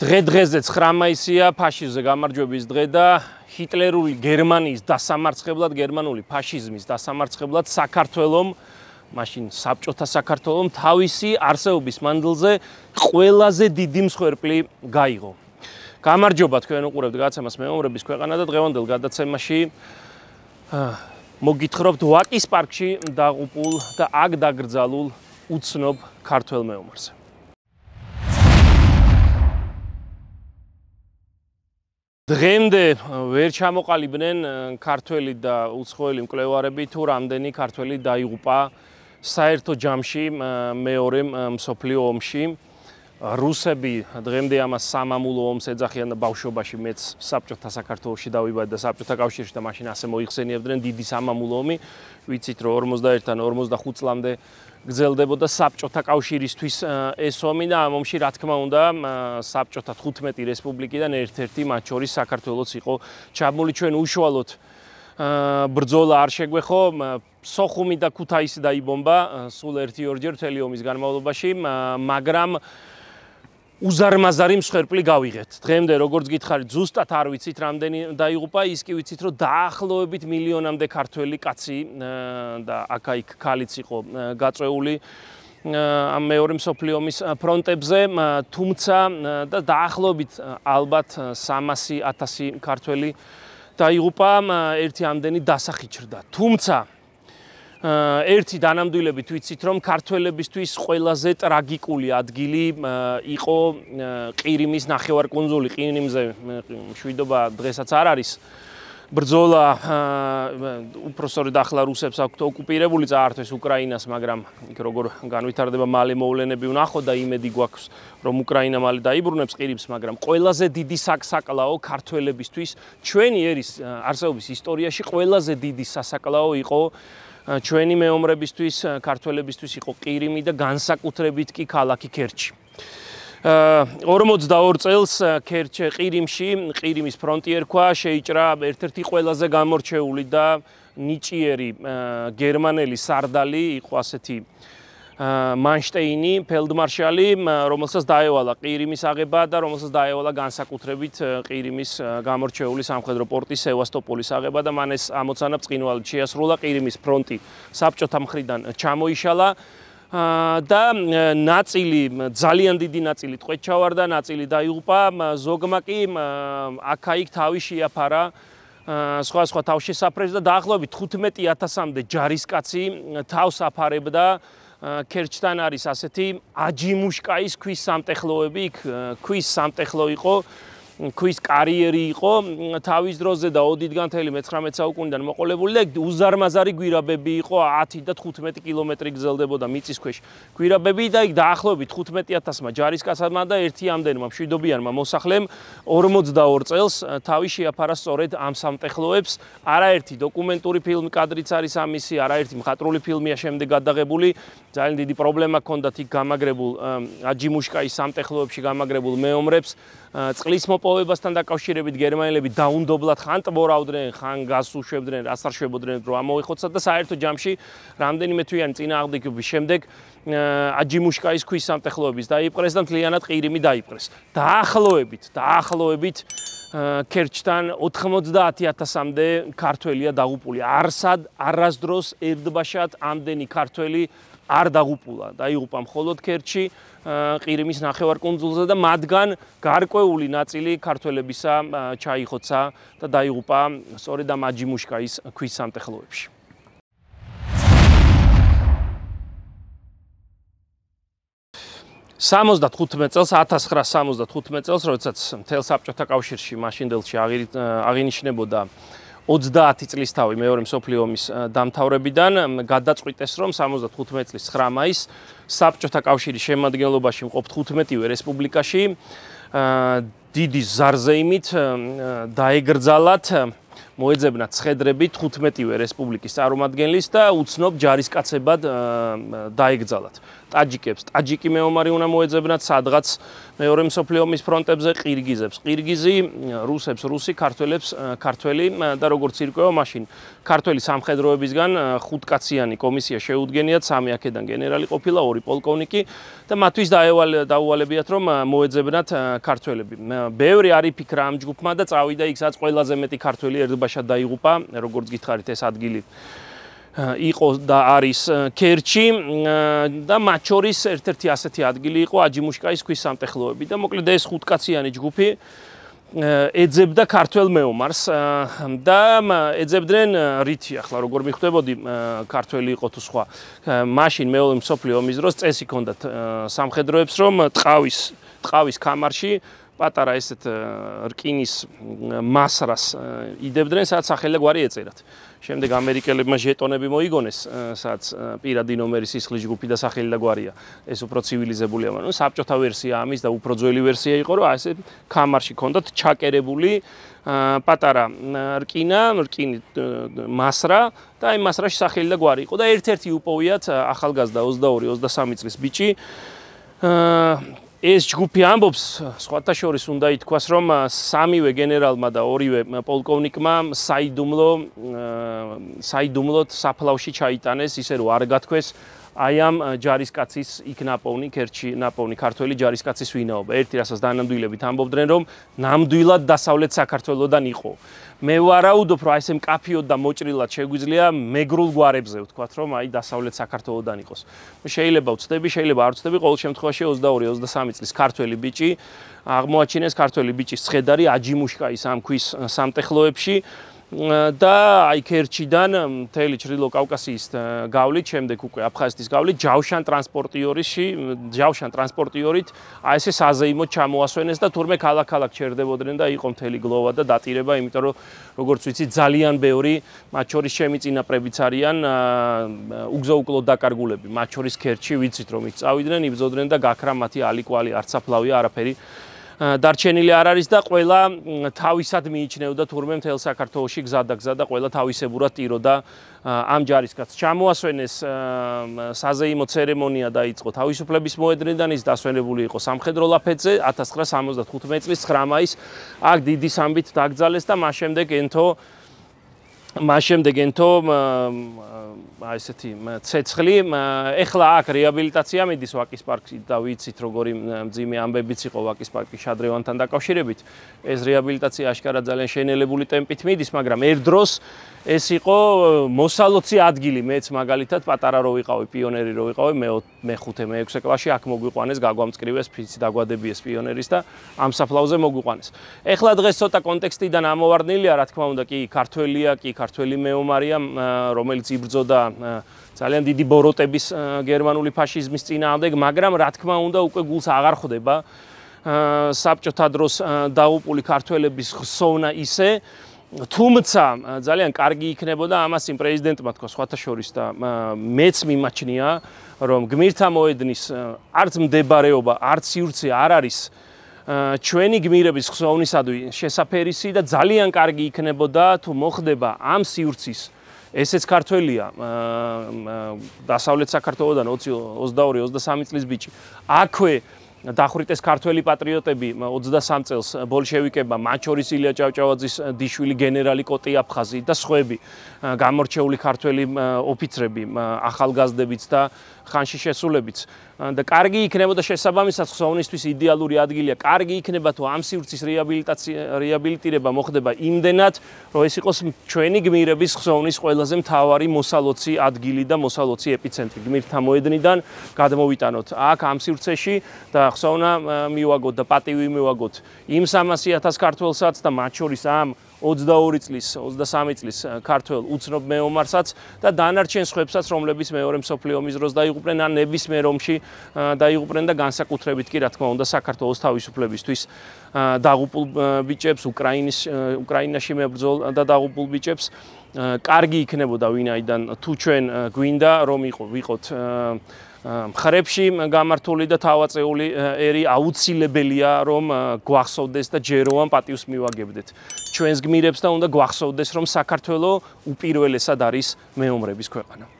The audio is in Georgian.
დღე დღეზე 9 მაისია ფაშიზმზე გამარჯვების დღე და ჰიტლერული გერმანიის დასამარცხებლად გერმანული ფაშიზმის დასამარცხებლად საქართველოს მაშინ საბჭოთა საქართველოს თავისი არსეობის მანძილზე ყველაზე დიდი მსხვერპლი გაიღო. გამარჯობა თქვენ უყურებთ გადაცემას მეომრების ქვეყანა და დღევანდელ გადაცემაში მოგითხრობთ ვაკის პარკში დაღუპულ და აქ დაკრძალულ უცნობ ქართველ მეომარს. დღემდე ვერ ჩამოყალიბნენ ქართველი და უცხოელი მკვლევარები თუ რამდენი ქართველი დაიღუპა საერთო ჯამში მეორე მსოფლიო ომში. რუსები დღემდე ამას სამამულო ომს ეძახიან და ბავშვობაში მეც საბჭოთა საქართველოსში დავიბადე და საბჭოთა კავშირში და მაშინ ასე მოიხსენიებდნენ დიდი სამამულო ომი ვიცით რომ 51-დან 55 წლამდე გრძელდებოდა საბჭოთა კავშირისთვის ეს ომი და ამ ომში რა თქმა უნდა საბჭოთა 15 რესპუბლიკიდან ერთ-ერთი მათ შორის საქართველოს იყო ჩამული ჩვენ უშუალოდ ბრძოლა არ შეგვეხო სოხუმი და ქუთაისი დაიბომბა სულ ერთი ორჯერ თელიომის განმავლობაში მაგრამ უზარმაზარი მსხვერპლი გავიღეთ. დღემდე როგორც გითხარით, ზუსტად არ ვიცით რამდენი დაიღუპა, ის კი ვიცით, რომ დაახლოებით მილიონამდე ქართველი კაცი და აკაიქ ქალიც იყო გაწეული ამ მეორე მსოფლიო ომის ფრონტებზე, თუმცა და დაახლოებით ალბათ 300.000 ქართველი დაიღუპა, ერთი ამდენი დასახიჩრდა. თუმცა ერთი დანამდვილებით ვიცით რომ ქართველებისთვის ყველაზე ტრაგიკული ადგილი იყო ყირიმის ნახევარკუნძული ყირიმზე შვიდობა დღესაც არ არის ბრძოლა უпроსორი დახლა რუსებს აქვთ ოკუპირებული წაართვეს უკრაინას მაგრამ იქ როგორ განვითარდება მალე მოვლენები ვნახოთ და იმედი გვაქვს რომ უკრაინა მალე დაიბრუნებს ყირიმს მაგრამ ყველაზე დიდი სასაკლაო ქართველებისთვის ჩვენი ერის არსებობის ისტორიაში ყველაზე დიდი სასაკლაო იყო ჩვენი მეომრებისთვის, ქართველებისთვის იყო ყირიმი და განსაკუთრებით კი ქალაქი ქერჩი. 42 წელს ქერჩე ყირიმში, ყირიმის ფრონტი ერქვა, შეიჭრა ერთ-ერთი ყველაზე გამორჩეული და ნიჭიერი გერმანელი სარდალი იყო ასეთი მანშტეინი ფელდმარშალი რომელსაც დაევალა ყირიმის აღება და რომელსაც დაევალა განსაკუთრებით ყირიმის გამორჩეული სამხედრო პორტი სევასტოპოლის აღება და მან ეს ამოცანა წინვალში შეასრულა ყირიმის ფრონტი საბჭოთა მხრიდან ჩამოიშალა და ნაწილი ძალიან დიდი ნაწილი ტყვეჩავარდა ნაწილი დაიღუპა ზოგმა კი აქაიქ თავი შეაფარა სხვა სხვა თავში საფრეს და დაახლოებით 15000-მდე ჯარისკაცი თავს აფარებდა ქერჩთან არის ასეთი აჯიმუშკაის ქვის სამტეხლოები, იქ ქვის სამტეხლო იყო ქვის კარიერი იყო თავის დროზე და ოდიდგანთელი მე-19 საუკუნიდან მოყოლებული და უზარმაზარი გვირაბები იყო 10 და 15 კილომეტრი გრძელდებოდა მიწის ქვეშ გვირაბები და იქ დაახლოებით 15000-მა ჯარისკაცმა და ერთი ამდენმა მშვიდობიანმა მოსახლემ 42 წელს თავი შეაფარა სწორედ ამ სამტეხლოებს არაერთი დოკუმენტური ფილმი კადრიც არის ამისი არაერთი მხატვრული ფილმია შემდეგ გადაღებული ძალიან დიდი პრობლემა ქონდათ იქ გამაგრებულ აჯიმუშკაის სამტეხლოებში გამაგრებულ მეომრებს წყლის მოპო პოვებასთან დაკავშირებით გერმანელები დაუნდობლად ხან ტბორავდნენ, ხან გასუშვებდნენ, რას არ შეებოდნენ, რომ ამოეხოცათ და საერთო ჯამში რამდენიმე თვიანი წინა აღდგების შემდეგ აჯიმუშკაის ქვის სამტეხლოების დაიპყრეს და მთლიანად ყირიმი დაიპყრეს. დაახლოებით, დაახლოებით კერჩთან 90000-მდე ქართველია დაღუპული. არსად, არასდროს ერდბაშად ამდენი ქართველი არ დაღუპულა, დაიღუპა მხოლოდ ქერჩი, ყირიმის ნახევარკუნძულზე და მათგან გარკვეული ნაწილი ქართველებისა ჩაიხოცა და დაიღუპა სწორედ ამ აჯიმუშკაის ქვის სამტეხლოებში. სამოცდათხუთმეტ წელს 1975 წელს როდესაც მთელ საბჭოთა კავშირში მაშინდელში აღინიშნებოდა 30 წლის თავი მეორე მსოფლიო ომის დამთავრებიდან გადაწყვიტეს რომ 75 წლის 9 მაისს საბჭოთა კავშირის შემადგენლობაში მყოფ 15-ვე რესპუბლიკაში დიდი ზარზეიმით დაეგრძალათ მოეძებნა ცხედრები 15-ვე რესპუბლიკის წარმომადგენლის და უცნობ ჯარისკაცებად დაეკძალათ. ტაჯიკებს ტაჯიკი მეომარი უნდა მოეძებნათ, სადღაც მეორე მსოფლიო ომის ფრონტებზე ყირგიზებს, ყირგიზი, რუსებს, რუსი, ქართველებს, ქართველი და როგორც ირკვევა, მაშინ ქართველი სამხედროებისგან ხუთკაციანი კომისია შეუდგენიათ, სამი აქედან გენერალი ყოფილა, ორი პოლკოვნიკი და მათთვის დაუვალებიათ, რომ მოეძებნათ ქართველები. ბევრი არის ფიქრა ამ ჯგუფმა და წავიდა იქ სადაც ყველაზე მეტი ქართველი ერთობა ბაღდაშად დაიღუპა, როგორც გითხარით ეს ადგილი იყო და არის ქერჩი და მათ შორის ერთ-ერთი ასეთი ადგილი იყო აჯიმუშკაის ქვის სამტეხლოები და მოკლედ ეს ხუთკაციანი ჯგუფი ეძებდა ქართველ მეომარს და ეძებდნენ რითი ახლა როგორ მიხვდებოდი ქართველი იყო თუ სხვა მაშინ მეორე მსოფლიო ომის დროს წესი ჰქონდათ სამხედროებს რომ ტყავის ტყავის კამარში პატარა ესეთ э, რკინის э, მასრას э, იდებდნენ, სადაც ახალი გვარი ეწერათ. შემდეგ ამერიკელებმა ჟეტონები მოიგონეს, სადაც პირადი ნომერი, სისხლის ჯგუფი და სახელი და გვარია. ეს უფრო ცივილიზებულია, მაგრამ საბჭოთა ვერსია ამის და უფრო ძველი ვერსია იყო, რომ ასე კამარში ქონდათ ჩაკერებული პატარა რკინა, რკინი მასრა და აი მასრაში სახელი და გვარი იყო და ერთ-ერთი უპოვიათ ახალგაზრდა 22-23 წლის ბიჭი აა ეს ჯგუფი ამბობს სხვათა შორის უნდა ითქვას რომ სამივე გენერალმა და ორივე პოლკოვნიკმა საიდუმლო საიდუმლოდ საფლავში ჩაიტანეს ისე რომ არ გათქვეს აი ამ ჯარისკაცის იქნაპოვნი ქერჩი ნაპოვნი ქართველი ჯარისკაცის ვინაობა ერთი რასაც დანამდვილებით ამბობდნენ რომ ნამდვილად დასავლეთ საქართველოსდან იყო მე ვარაუდობ, რომ აი ეს მკაფიოდ და მოჭრილად შეგვიძლია მეგრულ გვარებზე ვთქვათ, რომ აი დასავლეთ საქართველოსდან იყოს. შეიძლება ვწდები, შეიძლება არ ვწდები, ყოველ შემთხვევაში 22-23 წლის ქართველი ბიჭი აღმოაჩინეს ქართველი ბიჭის ცხედარი აჯიმუშკაის ამ ქვის სამტეხლოებში. და აი ქერჩიდან მთელი ჩრდილო კავკასიის გავლით, შემდეგ უკვე აფხაზეთის გავლით, ჯავშან ტრანსპორტიორიში, ჯავშან ტრანსპორტიორით აი ესე საზეიმო ჩამოასვენეს და თურმე ქალაქ-ქალაქ ჩერდებოდნენ და იყო მთელი გლოვა და დაtirება, იმიტომ რომ როგორც ვიცი, ძალიან ბევრი მათ შორის შემიწინაპრებიც არიან უგზო-უკლო დაკარგულები, მათ შორის ქერჩი, ვიცით რომ ის წავიდნენ, იბზოდნენ და გაქრა მათი ალიკვალი, არცაფლავია, არაფერი. დარჩენილი არ არის და ყველა თავისად მიიჩნევდა თურმე მთელ საქართველოსში გზა და გზა და ყველა თავისებურად ტიროდა ამ ჯარისკაც ჩამოასვენეს საზეიმო ცერემონია დაიწყო თავისუფლების მოედნიდან ის დასვენებული იყო სამხედრო ლაფეტზე 1975 წლის 9 მაისს აქ დიდი სამბით დაკრძალეს და მას შემდეგ ენთო მას შემდეგ ენთო აი ესეთი ცეცხლი ეხლა აქ რეაბილიტაცია მიდის ვაკის პარკში და ვიცით როგორი ძიმე ამბებიც იყო ვაკის პარკი შადრევანთან დაკავშირებით ეს რეაბილიტაცია აშკარა ძალიან შეინელებული ტემპით მიდის მაგრამ ერთ დროს ეს იყო მოსალოცი ადგილი მეც მაგალითად პატარა რო ვიყავი პიონერი რო ვიყავი მე მეხუთე მეექვსე კლასში აქ მოგვიყვანეს გაგვამწკრივეს ფიცი დაგვადებიეს პიონერის და ამ საფლავზე მოგვიყვანეს. ეხლა დღეს ცოტა კონტექსტიდან ამოვარდნილია, რა თქმა უნდა, კი ქართველია, კი ქართველი მეომარია, რომელიც იბრძოდა ძალიან დიდი ბოროტების გერმანული ფაშიზმის წინააღმდეგ, მაგრამ რა თქმა უნდა, უკვე გულს აღარ ხვდება აა საბჭოთა დროს დაუპული ქართველების ხსოვნა ისე თუმცა ძალიან კარგი იქნებოდა ამას იმ პრეზიდენტმა თქვა სხვათა შორის და მეც მიმაჩნია რომ გმირთა მოედნის არც მდებარეობა არც სიურცე არ არის ჩვენი გმირების ხსოვნისადმი შესაფერისი და ძალიან კარგი იქნებოდა თუ მოხდება ამ სიურცის ესეც ქართველია დასავლეთ საქართველოსთან 20 22 23 წლის ბიჭი აქვე დახვრიტეს ქართველი პატრიოტები 23 წელს ბოლშევიკებმა მათ შორის ილია ჭავჭავაძის დიშვილი გენერალი კოტი აფხაზი და სხვაები გამორჩეული ქართველი ოფიცრები ახალგაზრდებიც და ხანში შესულებიც და კარგი იქნებოდა შესაბამისად ხსოვნისთვის იდეალური ადგილია. კარგი იქნება თუ ამ სივრცის რეაბილიტაცია რეაბილიტირება მოხდება იმდენად, რომ ეს იყოს ჩვენი გმირების ხსოვნის ყველაზე მთავარი მოსალოცი ადგილი და მოსალოცი ეპიცენტრი. გმირთა მოედნიდან გადმოვიტანოთ აქ ამ სივრცეში და ხსოვნა მივაგოთ და პატივი მივაგოთ იმ 300.000 ქართველსაც და მათ შორის ამ 22 წლის 23 წლის ქართველ უცნობ მეომარსაც და დანარჩენ ხვებსაც რომლებიც მეორე მსოფლიო ომის დროს დაიღუპნენ ან ნებისმიერ ომში დაიღუპნენ და განსაკუთრებით კი რა თქმა უნდა საქართველოს თავისუფლებისთვის დაღუპულ ბიჭებს უკრაინის უკრაინაში მებრძოლ და დაღუპულ ბიჭებს კარგი იქნებოდა ვინაიდან თუ ჩვენ გვინდა რომ იყო ვიყოთ მხრებში გამართული და თავაწეული ერი აუცილებელია რომ გვახსოვდეს და ჯეროვან პატივს მივაგებდეთ ჩვენს გმირებს და უნდა გვახსოვდეს რომ საქართველოს უპირველესად არის მეომრების ქვეყანა